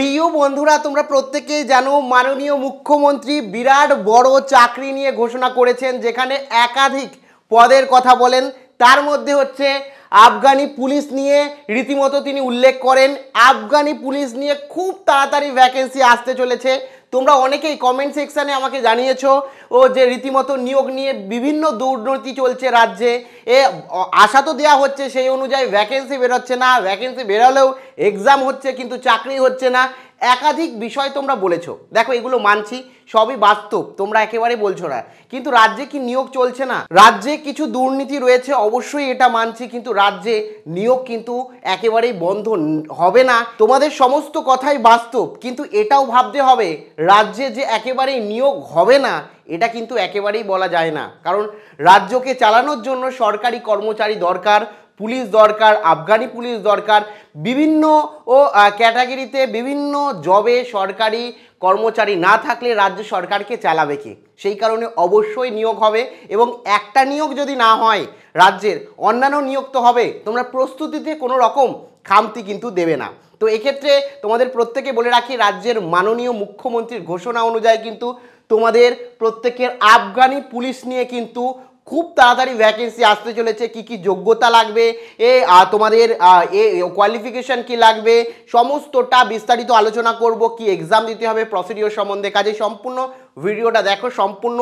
প্রিয় বন্ধুরা তোমরা প্রত্যেকেই জানো মাননীয় মুখ্যমন্ত্রী বিরাট বড় চাকরি নিয়ে ঘোষণা করেছেন যেখানে একাধিক পদের কথা বলেন তার মধ্যে হচ্ছে আফগানি পুলিশ নিয়ে রীতিমতো তিনি উল্লেখ করেন আফগানি পুলিশ নিয়ে খুব তাড়াতাড়ি ভ্যাকেন্সি আসতে চলেছে তোমরা অনেকেই কমেন্ট সেকশানে আমাকে জানিয়েছো ও যে রীতিমতো নিয়োগ নিয়ে বিভিন্ন দুর্নীতি চলছে রাজ্যে এ আশা তো দেওয়া হচ্ছে সেই অনুযায়ী ভ্যাকেন্সি বেরোচ্ছে না ভ্যাকেন্সি বেরোলেও এক্সাম হচ্ছে কিন্তু চাকরি হচ্ছে না একাধিক বিষয় তোমরা বলেছো দেখো এগুলো মানছি সবই বাস্তব তোমরা একেবারে বলছো না কিন্তু রাজ্যে কি নিয়োগ চলছে না রাজ্যে কিছু দুর্নীতি রয়েছে অবশ্যই এটা মানছি কিন্তু রাজ্যে নিয়োগ কিন্তু একেবারেই বন্ধ হবে না তোমাদের সমস্ত কথাই বাস্তব কিন্তু এটাও ভাবতে হবে রাজ্যে যে একেবারেই নিয়োগ হবে না এটা কিন্তু একেবারেই বলা যায় না কারণ রাজ্যকে চালানোর জন্য সরকারি কর্মচারী দরকার পুলিশ দরকার আফগানি পুলিশ দরকার বিভিন্ন ও ক্যাটাগরিতে বিভিন্ন জবে সরকারি কর্মচারী না থাকলে রাজ্য সরকারকে চালাবে কি সেই কারণে অবশ্যই নিয়োগ হবে এবং একটা নিয়োগ যদি না হয় রাজ্যের অন্যান্য নিয়োগ তো হবে তোমরা প্রস্তুতিতে কোনো রকম খামতি কিন্তু দেবে না তো এক্ষেত্রে তোমাদের প্রত্যেকে বলে রাখি রাজ্যের মাননীয় মুখ্যমন্ত্রীর ঘোষণা অনুযায়ী কিন্তু তোমাদের প্রত্যেকের আফগানি পুলিশ নিয়ে কিন্তু খুব তাড়াতাড়ি ভ্যাকেন্সি আসতে চলেছে কি কি যোগ্যতা লাগবে এ তোমাদের এ কোয়ালিফিকেশান কি লাগবে সমস্তটা বিস্তারিত আলোচনা করব কি এক্সাম দিতে হবে প্রসিডিওর সম্বন্ধে কাজে সম্পূর্ণ ভিডিওটা দেখো সম্পূর্ণ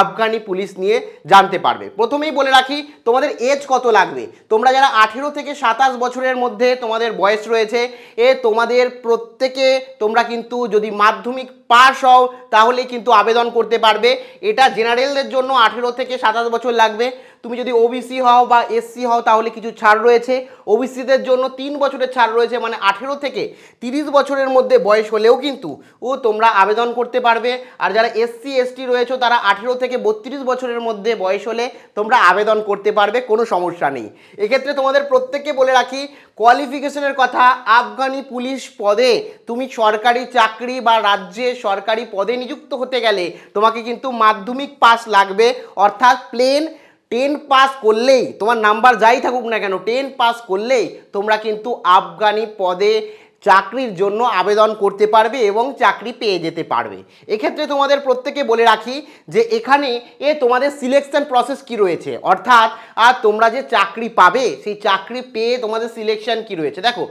আফগানি পুলিশ নিয়ে জানতে পারবে প্রথমেই বলে রাখি তোমাদের এজ কত লাগবে তোমরা যারা আঠেরো থেকে সাতাশ বছরের মধ্যে তোমাদের বয়স রয়েছে এ তোমাদের প্রত্যেকে তোমরা কিন্তু যদি মাধ্যমিক পাস হও তাহলে কিন্তু আবেদন করতে পারবে এটা জেনারেলদের জন্য আঠেরো থেকে সাতাশ বছর লাগবে তুমি যদি ওবিসি হও বা এসসি হও তাহলে কিছু ছাড় রয়েছে ওবিসিদের জন্য তিন বছরের ছাড় রয়েছে মানে আঠেরো থেকে তিরিশ বছরের মধ্যে বয়স হলেও কিন্তু ও তোমরা আবেদন করতে পারবে আর যারা যারা এসসি এসটি রয়েছে তারা আঠেরো থেকে বত্রিশ বছরের মধ্যে বয়স হলে তোমরা আবেদন করতে পারবে কোনো সমস্যা নেই এক্ষেত্রে তোমাদের প্রত্যেককে বলে রাখি কোয়ালিফিকেশনের কথা আফগানি পুলিশ পদে তুমি সরকারি চাকরি বা রাজ্যে সরকারি পদে নিযুক্ত হতে গেলে তোমাকে কিন্তু মাধ্যমিক পাস লাগবে অর্থাৎ প্লেন টেন পাস করলেই তোমার নাম্বার যাই থাকুক না কেন টেন পাস করলেই তোমরা কিন্তু আফগানি পদে চাকরির জন্য আবেদন করতে পারবে এবং চাকরি পেয়ে যেতে পারবে এক্ষেত্রে তোমাদের প্রত্যেকে বলে রাখি যে এখানে এ তোমাদের সিলেকশন প্রসেস কি রয়েছে অর্থাৎ আর তোমরা যে চাকরি পাবে সেই চাকরি পেয়ে তোমাদের সিলেকশন কি রয়েছে দেখো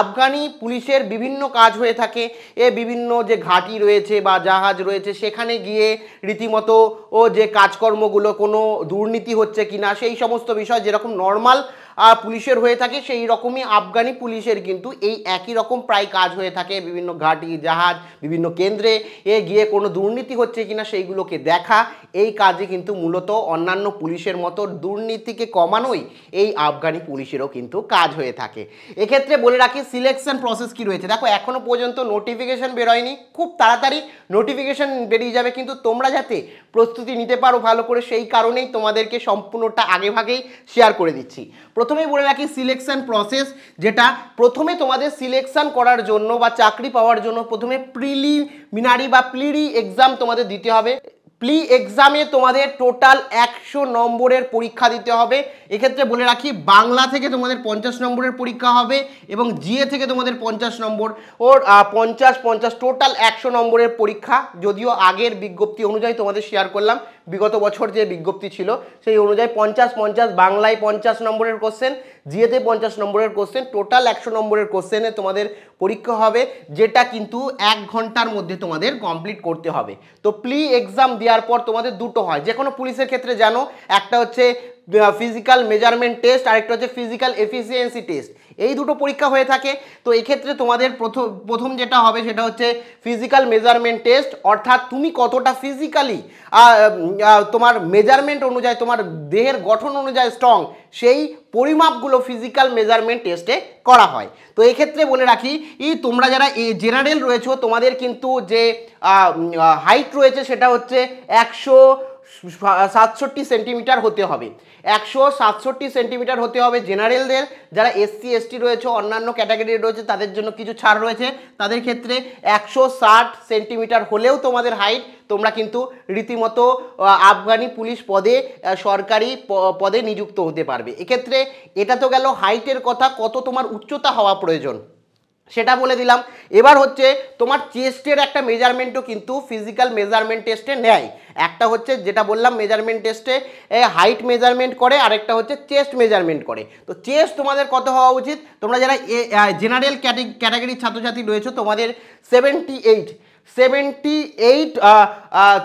আফগানি পুলিশের বিভিন্ন কাজ হয়ে থাকে এ বিভিন্ন যে ঘাঁটি রয়েছে বা জাহাজ রয়েছে সেখানে গিয়ে রীতিমতো ও যে কাজকর্মগুলো কোনো দুর্নীতি হচ্ছে কিনা সেই সমস্ত বিষয় যেরকম নর্মাল পুলিশের হয়ে থাকে সেই রকমই আফগানি পুলিশের কিন্তু এই একই রকম প্রায় কাজ হয়ে থাকে বিভিন্ন ঘাটি জাহাজ বিভিন্ন কেন্দ্রে এ গিয়ে কোনো দুর্নীতি হচ্ছে কিনা সেইগুলোকে দেখা এই কাজে কিন্তু মূলত অন্যান্য পুলিশের মতো দুর্নীতিকে কমানোই এই আফগানি পুলিশেরও কিন্তু কাজ হয়ে থাকে এক্ষেত্রে বলে রাখি সিলেকশন প্রসেস কি রয়েছে দেখো এখনও পর্যন্ত নোটিফিকেশন বেরোয়নি খুব তাড়াতাড়ি নোটিফিকেশন বেরিয়ে যাবে কিন্তু তোমরা যাতে প্রস্তুতি নিতে পারো ভালো করে সেই কারণেই তোমাদেরকে সম্পূর্ণটা আগেভাগেই শেয়ার করে দিচ্ছি প্রথমেই বলে রাখি সিলেকশন প্রসেস যেটা প্রথমে তোমাদের সিলেকশন করার জন্য বা চাকরি পাওয়ার জন্য প্রথমে প্রিলিমিনারি বা প্লিরি এক্সাম তোমাদের দিতে হবে প্লি এক্সামে তোমাদের টোটাল একশো নম্বরের পরীক্ষা দিতে হবে এক্ষেত্রে বলে রাখি বাংলা থেকে তোমাদের পঞ্চাশ নম্বরের পরীক্ষা হবে এবং জিএ থেকে তোমাদের পঞ্চাশ নম্বর ওর পঞ্চাশ পঞ্চাশ টোটাল একশো নম্বরের পরীক্ষা যদিও আগের বিজ্ঞপ্তি অনুযায়ী তোমাদের শেয়ার করলাম বিগত বছর যে বিজ্ঞপ্তি ছিল সেই অনুযায়ী পঞ্চাশ পঞ্চাশ বাংলায় পঞ্চাশ নম্বরের কোশ্চেন জিএতে পঞ্চাশ নম্বরের কোশ্চেন টোটাল একশো নম্বরের কোশ্চেনে তোমাদের পরীক্ষা হবে যেটা কিন্তু এক ঘন্টার মধ্যে তোমাদের কমপ্লিট করতে হবে তো প্লি এক্সাম দেওয়ার পর তোমাদের দুটো হয় যে কোনো পুলিশের ক্ষেত্রে জানো একটা হচ্ছে ফিজিক্যাল মেজারমেন্ট টেস্ট আরেকটা হচ্ছে ফিজিক্যাল এফিসিয়েন্সি টেস্ট এই দুটো পরীক্ষা হয়ে থাকে তো এক্ষেত্রে তোমাদের প্রথম প্রথম যেটা হবে সেটা হচ্ছে ফিজিক্যাল মেজারমেন্ট টেস্ট অর্থাৎ তুমি কতটা ফিজিক্যালি তোমার মেজারমেন্ট অনুযায়ী তোমার দেহের গঠন অনুযায়ী স্ট্রং সেই পরিমাপগুলো ফিজিক্যাল মেজারমেন্ট টেস্টে করা হয় তো এক্ষেত্রে বলে রাখি ই তোমরা যারা জেনারেল রয়েছো তোমাদের কিন্তু যে হাইট রয়েছে সেটা হচ্ছে একশো সাতষট্টি সেন্টিমিটার হতে হবে একশো সাতষট্টি সেন্টিমিটার হতে হবে জেনারেলদের যারা এসসি এসটি রয়েছে অন্যান্য ক্যাটাগরি রয়েছে তাদের জন্য কিছু ছাড় রয়েছে তাদের ক্ষেত্রে একশো ষাট সেন্টিমিটার হলেও তোমাদের হাইট তোমরা কিন্তু রীতিমতো আফগানি পুলিশ পদে সরকারি পদে নিযুক্ত হতে পারবে এক্ষেত্রে এটা তো গেল হাইটের কথা কত তোমার উচ্চতা হওয়া প্রয়োজন সেটা বলে দিলাম এবার হচ্ছে তোমার চেস্টের একটা মেজারমেন্টও কিন্তু ফিজিক্যাল মেজারমেন্ট টেস্টে নেয় একটা হচ্ছে যেটা বললাম মেজারমেন্ট টেস্টে হাইট মেজারমেন্ট করে আরেকটা হচ্ছে চেস্ট মেজারমেন্ট করে তো চেস্ট তোমাদের কত হওয়া উচিত তোমরা যারা জেনারেল ক্যাটাগরির ছাত্রছাত্রী রয়েছে তোমাদের সেভেন্টি এইট সেভেন্টি এইট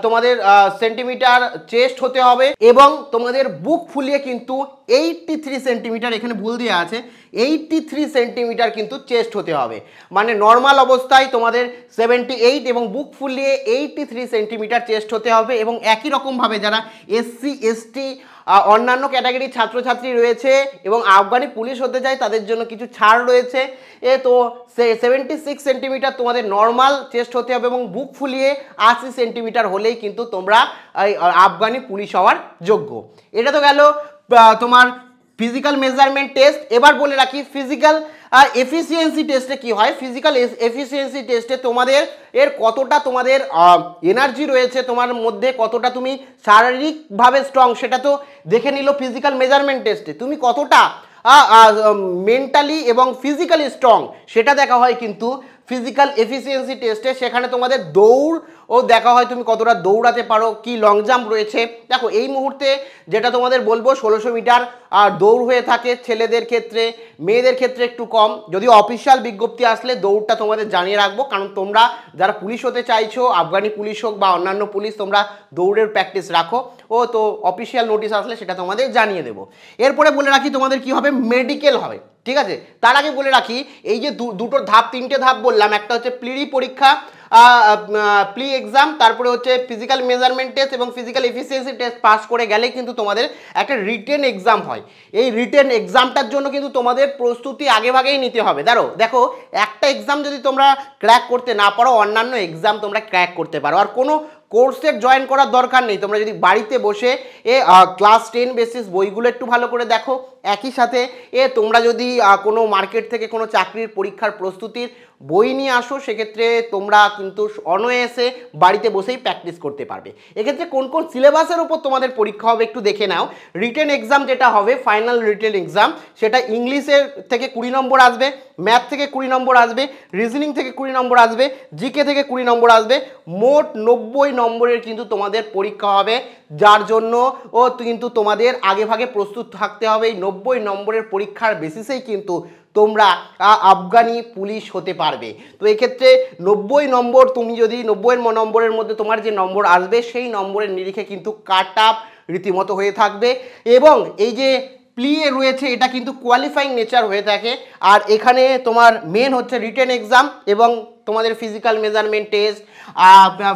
তোমাদের সেন্টিমিটার চেস্ট হতে হবে এবং তোমাদের বুক ফুলিয়ে কিন্তু এইটটি থ্রি সেন্টিমিটার এখানে ভুল দেওয়া আছে এইটটি থ্রি সেন্টিমিটার কিন্তু চেস্ট হতে হবে মানে নর্মাল অবস্থায় তোমাদের সেভেন্টি এইট এবং বুক ফুলিয়ে এইটটি থ্রি সেন্টিমিটার চেস্ট হতে হবে এবং একই রকমভাবে যারা এসসি এসটি অন্যান্য ক্যাটাগরির ছাত্রছাত্রী রয়েছে এবং আফগানি পুলিশ হতে চায় তাদের জন্য কিছু ছাড় রয়েছে এ তো সেভেন্টি সিক্স সেন্টিমিটার তোমাদের নর্মাল চেস্ট হতে হবে এবং বুক ফুলিয়ে আশি সেন্টিমিটার হলেই কিন্তু তোমরা আফগানি পুলিশ হওয়ার যোগ্য এটা তো গেল তোমার ফিজিক্যাল মেজারমেন্ট টেস্ট এবার বলে রাখি ফিজিক্যাল আর এফিসিয়েন্সি টেস্টে কি হয় ফিজিক্যাল এফিসিয়েন্সি টেস্টে তোমাদের এর কতটা তোমাদের এনার্জি রয়েছে তোমার মধ্যে কতটা তুমি শারীরিকভাবে স্ট্রং সেটা তো দেখে নিল ফিজিক্যাল মেজারমেন্ট টেস্টে তুমি কতটা মেন্টালি এবং ফিজিক্যালি স্ট্রং সেটা দেখা হয় কিন্তু ফিজিক্যাল এফিসিয়েন্সি টেস্টে সেখানে তোমাদের দৌড় ও দেখা হয় তুমি কতটা দৌড়াতে পারো কি লং জাম্প রয়েছে দেখো এই মুহূর্তে যেটা তোমাদের বলবো ষোলোশো মিটার আর দৌড় হয়ে থাকে ছেলেদের ক্ষেত্রে মেয়েদের ক্ষেত্রে একটু কম যদি অফিসিয়াল বিজ্ঞপ্তি আসলে দৌড়টা তোমাদের জানিয়ে রাখবো কারণ তোমরা যারা পুলিশ হতে চাইছো আফগানি পুলিশ হোক বা অন্যান্য পুলিশ তোমরা দৌড়ের প্র্যাকটিস রাখো ও তো অফিসিয়াল নোটিশ আসলে সেটা তোমাদের জানিয়ে দেবো এরপরে বলে রাখি তোমাদের কি হবে মেডিকেল হবে ঠিক আছে তার আগে বলে রাখি এই যে দুটো ধাপ তিনটে ধাপ বললাম একটা হচ্ছে প্লিরি পরীক্ষা প্লি এক্সাম তারপরে হচ্ছে ফিজিক্যাল মেজারমেন্ট টেস্ট এবং ফিজিক্যাল এফিসিয়েন্সি টেস্ট পাস করে গেলে কিন্তু তোমাদের একটা রিটেন এক্সাম হয় এই রিটেন এক্সামটার জন্য কিন্তু তোমাদের প্রস্তুতি আগেভাগেই নিতে হবে দেখো দেখো একটা এক্সাম যদি তোমরা ক্র্যাক করতে না পারো অন্যান্য এক্সাম তোমরা ক্র্যাক করতে পারো আর কোনো কোর্সের জয়েন করার দরকার নেই তোমরা যদি বাড়িতে বসে এ ক্লাস টেন বেসিস বইগুলো একটু ভালো করে দেখো একই সাথে এ তোমরা যদি কোনো মার্কেট থেকে কোনো চাকরির পরীক্ষার প্রস্তুতির বই নিয়ে আসো সেক্ষেত্রে তোমরা কিন্তু অনয়েসে বাড়িতে বসেই প্র্যাকটিস করতে পারবে এক্ষেত্রে কোন কোন সিলেবাসের ওপর তোমাদের পরীক্ষা হবে একটু দেখে নাও রিটেন এক্সাম যেটা হবে ফাইনাল রিটেন এক্সাম সেটা ইংলিশের থেকে কুড়ি নম্বর আসবে ম্যাথ থেকে কুড়ি নম্বর আসবে রিজনিং থেকে কুড়ি নম্বর আসবে জিকে থেকে কুড়ি নম্বর আসবে মোট নব্বই নম্বরের কিন্তু তোমাদের পরীক্ষা হবে যার জন্য ও কিন্তু তোমাদের আগেভাগে প্রস্তুত থাকতে হবে এই নব্বই নম্বরের পরীক্ষার বেসিসেই কিন্তু তোমরা আফগানি পুলিশ হতে পারবে তো এক্ষেত্রে নব্বই নম্বর তুমি যদি নব্বই নম্বরের মধ্যে তোমার যে নম্বর আসবে সেই নম্বরের নিরিখে কিন্তু কাট আপ রীতিমতো হয়ে থাকবে এবং এই যে প্লিয়ে রয়েছে এটা কিন্তু কোয়ালিফাইং নেচার হয়ে থাকে আর এখানে তোমার মেন হচ্ছে রিটেন এক্সাম এবং তোমাদের physical measurement test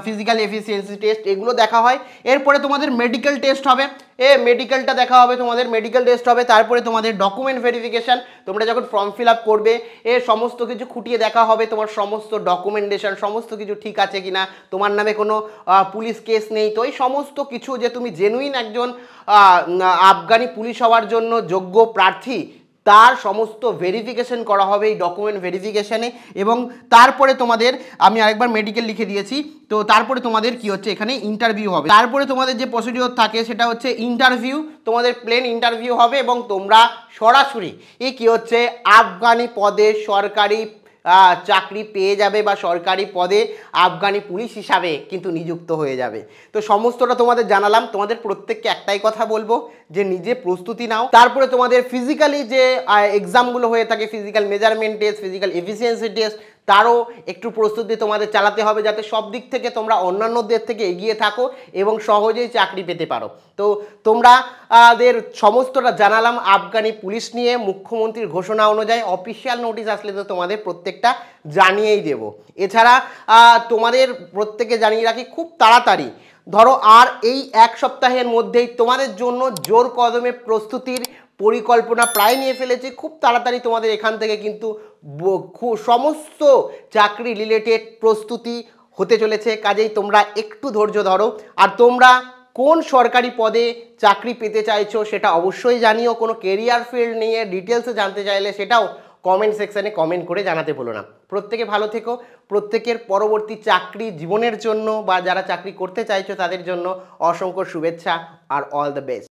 physical efficiency test এগুলো দেখা হয় এরপরে তোমাদের মেডিকেল টেস্ট হবে এ মেডিকেলটা দেখা হবে তোমাদের মেডিকেল টেস্ট হবে তারপরে তোমাদের ডকুমেন্ট ভেরিফিকেশান তোমরা যখন ফর্ম ফিল করবে এ সমস্ত কিছু খুঁটিয়ে দেখা হবে তোমার সমস্ত ডকুমেন্টেশন সমস্ত কিছু ঠিক আছে কি না তোমার নামে কোনো পুলিশ কেস নেই তো এই সমস্ত কিছু যে তুমি জেনুইন একজন আফগানি পুলিশ হওয়ার জন্য যোগ্য প্রার্থী তার সমস্ত ভেরিফিকেশন করা হবে এই ডকুমেন্ট ভেরিফিকেশানে এবং তারপরে তোমাদের আমি আরেকবার মেডিকেল লিখে দিয়েছি তো তারপরে তোমাদের কি হচ্ছে এখানে ইন্টারভিউ হবে তারপরে তোমাদের যে প্রসিডিওর থাকে সেটা হচ্ছে ইন্টারভিউ তোমাদের প্লেন ইন্টারভিউ হবে এবং তোমরা সরাসরি এই কী হচ্ছে আফগানি পদে সরকারি চাকরি পেয়ে যাবে বা সরকারি পদে আফগানি পুলিশ হিসাবে কিন্তু নিযুক্ত হয়ে যাবে তো সমস্তটা তোমাদের জানালাম তোমাদের প্রত্যেককে একটাই কথা বলবো যে নিজে প্রস্তুতি নাও তারপরে তোমাদের ফিজিক্যালি যে এক্সামগুলো হয়ে থাকে physical measurement test physical efficiency test তারও একটু প্রস্তুতি তোমাদের চালাতে হবে যাতে সব দিক থেকে তোমরা অন্যান্যদের থেকে এগিয়ে থাকো এবং সহজেই চাকরি পেতে পারো তো তোমরা দের সমস্তটা জানালাম আফগানি পুলিশ নিয়ে মুখ্যমন্ত্রীর ঘোষণা অনুযায়ী অফিসিয়াল নোটিশ আসলে তো তোমাদের প্রত্যেকটা জানিয়েই দেব এছাড়া তোমাদের প্রত্যেকে জানিয়ে রাখি খুব তাড়াতাড়ি ধরো আর এই এক সপ্তাহের মধ্যেই তোমাদের জন্য জোর কদমে প্রস্তুতির পরিকল্পনা প্রায় নিয়ে ফেলেছি খুব তাড়াতাড়ি তোমাদের এখান থেকে কিন্তু সমস্ত চাকরি রিলেটেড প্রস্তুতি হতে চলেছে কাজেই তোমরা একটু ধৈর্য ধরো আর তোমরা কোন সরকারি পদে চাকরি পেতে চাইছো সেটা অবশ্যই জানিও কোনো কেরিয়ার ফিল্ড নিয়ে ডিটেলসে জানতে চাইলে সেটাও কমেন্ট সেকশানে কমেন্ট করে জানাতে বলো না প্রত্যেকে ভালো থেকো প্রত্যেকের পরবর্তী চাকরি জীবনের জন্য বা যারা চাকরি করতে চাইছো তাদের জন্য অসংখ্য শুভেচ্ছা আর অল দ্য বেস্ট